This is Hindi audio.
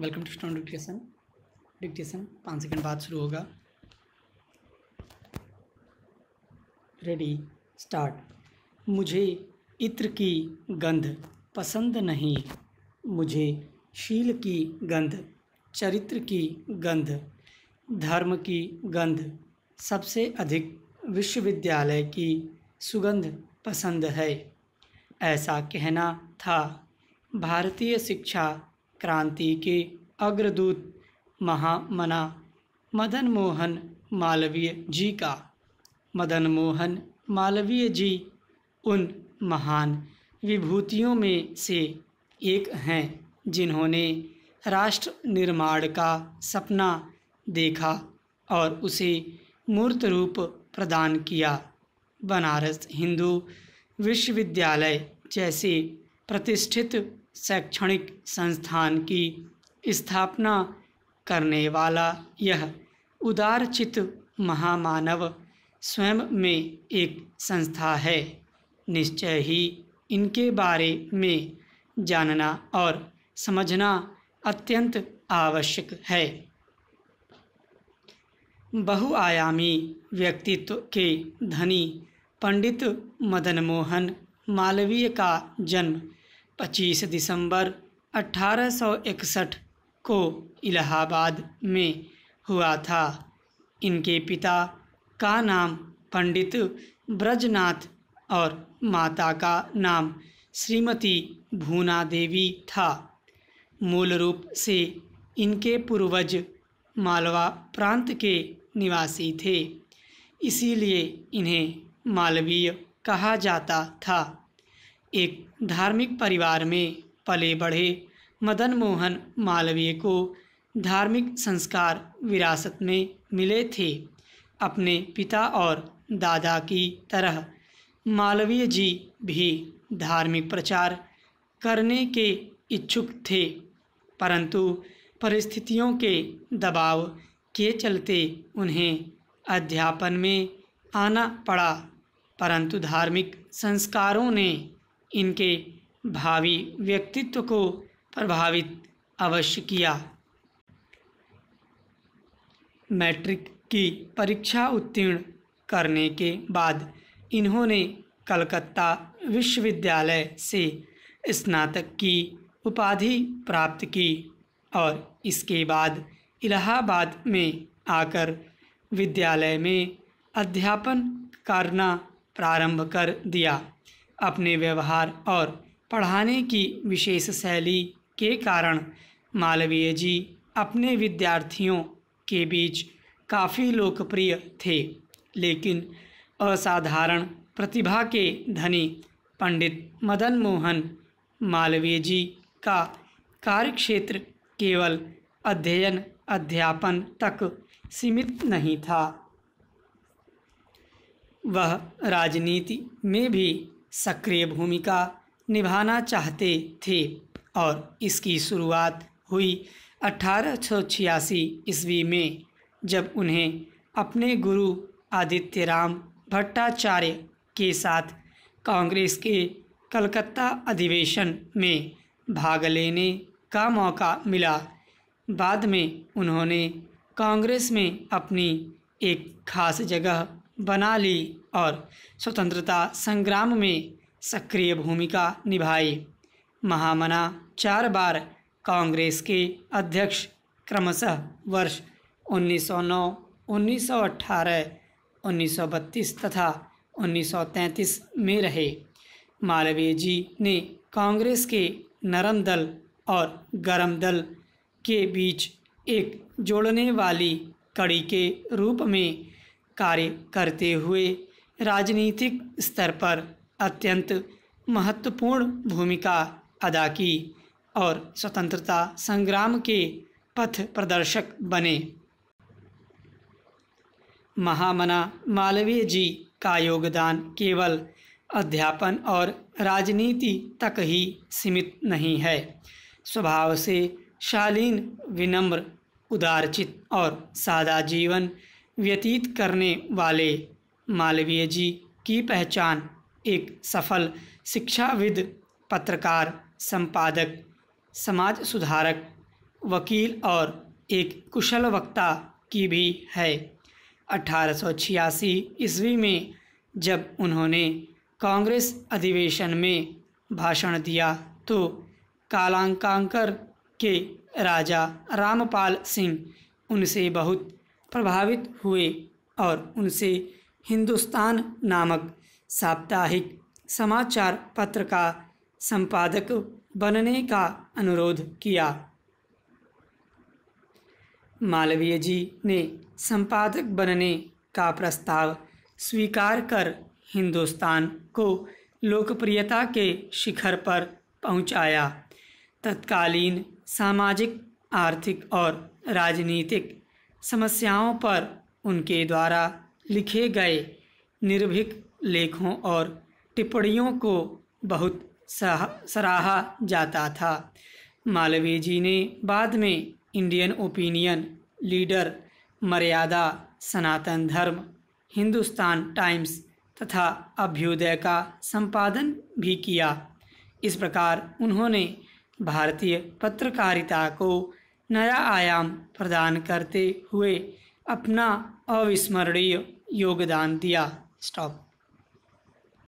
welcome to student dictation dictation पाँच सेकेंड बाद शुरू होगा रेडी स्टार्ट मुझे इत्र की गंध पसंद नहीं मुझे शील की गंध चरित्र की गंध धर्म की गंध सबसे अधिक विश्वविद्यालय की सुगंध पसंद है ऐसा कहना था भारतीय शिक्षा क्रांति के अग्रदूत महामना मदन मोहन मालवीय जी का मदन मोहन मालवीय जी उन महान विभूतियों में से एक हैं जिन्होंने राष्ट्र निर्माण का सपना देखा और उसे मूर्त रूप प्रदान किया बनारस हिंदू विश्वविद्यालय जैसे प्रतिष्ठित शैक्षणिक संस्थान की स्थापना करने वाला यह उदारचित महामानव स्वयं में एक संस्था है निश्चय ही इनके बारे में जानना और समझना अत्यंत आवश्यक है बहुआयामी व्यक्तित्व के धनी पंडित मदन मोहन मालवीय का जन्म 25 दिसंबर 1861 को इलाहाबाद में हुआ था इनके पिता का नाम पंडित ब्रजनाथ और माता का नाम श्रीमती भूना देवी था मूल रूप से इनके पूर्वज मालवा प्रांत के निवासी थे इसीलिए इन्हें मालवीय कहा जाता था एक धार्मिक परिवार में पले बढ़े मदन मोहन मालवीय को धार्मिक संस्कार विरासत में मिले थे अपने पिता और दादा की तरह मालवीय जी भी धार्मिक प्रचार करने के इच्छुक थे परंतु परिस्थितियों के दबाव के चलते उन्हें अध्यापन में आना पड़ा परंतु धार्मिक संस्कारों ने इनके भावी व्यक्तित्व को प्रभावित अवश्य किया मैट्रिक की परीक्षा उत्तीर्ण करने के बाद इन्होंने कलकत्ता विश्वविद्यालय से स्नातक की उपाधि प्राप्त की और इसके बाद इलाहाबाद में आकर विद्यालय में अध्यापन करना प्रारंभ कर दिया अपने व्यवहार और पढ़ाने की विशेष शैली के कारण मालवीय जी अपने विद्यार्थियों के बीच काफ़ी लोकप्रिय थे लेकिन असाधारण प्रतिभा के धनी पंडित मदन मोहन मालवीय जी का कार्यक्षेत्र केवल अध्ययन अध्यापन तक सीमित नहीं था वह राजनीति में भी सक्रिय भूमिका निभाना चाहते थे और इसकी शुरुआत हुई अठारह ईस्वी में जब उन्हें अपने गुरु आदित्य राम भट्टाचार्य के साथ कांग्रेस के कलकत्ता अधिवेशन में भाग लेने का मौका मिला बाद में उन्होंने कांग्रेस में अपनी एक खास जगह बना ली और स्वतंत्रता संग्राम में सक्रिय भूमिका निभाई महामना चार बार कांग्रेस के अध्यक्ष क्रमशः वर्ष 1909, 1918, 1932 तथा 1933 में रहे मालवीय जी ने कांग्रेस के नरम दल और गरम दल के बीच एक जोड़ने वाली कड़ी के रूप में कार्य करते हुए राजनीतिक स्तर पर अत्यंत महत्वपूर्ण भूमिका अदा की और स्वतंत्रता संग्राम के पथ प्रदर्शक बने महामना मालवीय जी का योगदान केवल अध्यापन और राजनीति तक ही सीमित नहीं है स्वभाव से शालीन विनम्र उदारचित और सादा जीवन व्यतीत करने वाले मालवीय जी की पहचान एक सफल शिक्षाविद पत्रकार संपादक समाज सुधारक वकील और एक कुशल वक्ता की भी है अठारह ईस्वी में जब उन्होंने कांग्रेस अधिवेशन में भाषण दिया तो कालांकांकर के राजा रामपाल सिंह उनसे बहुत प्रभावित हुए और उनसे हिंदुस्तान नामक साप्ताहिक समाचार पत्र का संपादक बनने का अनुरोध किया मालवीय जी ने संपादक बनने का प्रस्ताव स्वीकार कर हिंदुस्तान को लोकप्रियता के शिखर पर पहुंचाया तत्कालीन सामाजिक आर्थिक और राजनीतिक समस्याओं पर उनके द्वारा लिखे गए निर्भीक लेखों और टिप्पणियों को बहुत सराहा जाता था मालवीय जी ने बाद में इंडियन ओपिनियन लीडर मर्यादा सनातन धर्म हिंदुस्तान टाइम्स तथा अभ्युदय का संपादन भी किया इस प्रकार उन्होंने भारतीय पत्रकारिता को नया आयाम प्रदान करते हुए अपना अविस्मरणीय योगदान दिया स्टॉप